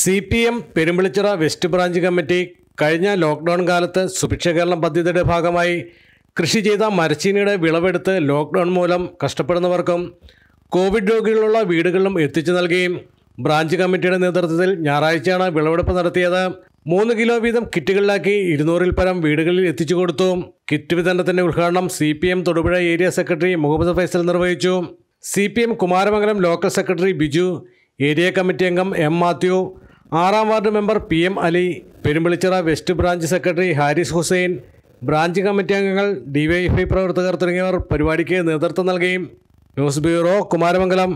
C P M Perumpillichira west branch committee കഴിഞ്ഞ lockdown കാലത്ത് സുഭിക്ഷ കേരളം പദ്ധതിയുടെ ഭാഗമായി കൃഷി ചെയ്ത മരച്ചീനിയുടെ വിളവെടുത്ത് ലോക്ക്ഡൗൺ മൂലം കഷ്ടപ്പെടുന്നവർക്കും കോവിഡ് രോഗികളുള്ള വീടുകളിലും എത്തിച്ചു നൽകുകയും ബ്രാഞ്ച് കമ്മിറ്റിയുടെ നേതൃത്വത്തിൽ ഞായറാഴ്ചയാണ് വിളവെടുപ്പ് നടത്തിയത് മൂന്ന് കിലോ വീതം കിറ്റുകളിലാക്കി ഇരുന്നൂറിൽ പരം വീടുകളിൽ എത്തിച്ചു കൊടുത്തു കിറ്റ് വിതരണത്തിന്റെ ഉദ്ഘാടനം C P M Thodupuzha area secretary Muhammad Faisal നിർവഹിച്ചു C P M Kumaramangalam local secretary Biju area committee അംഗം എം മാത്യു ആറാം ward member P M Ali Perumpillichira west branch secretary Haris Hussain branch committee അംഗങ്ങൾ ഡിവൈഎഫ്ഐ പ്രവർത്തകർ തുടങ്ങിയവർ പരിപാടിക്ക് നേതൃത്വം നൽകുകയും ന്യൂസ് ബ്യൂറോ കുമാരമംഗലം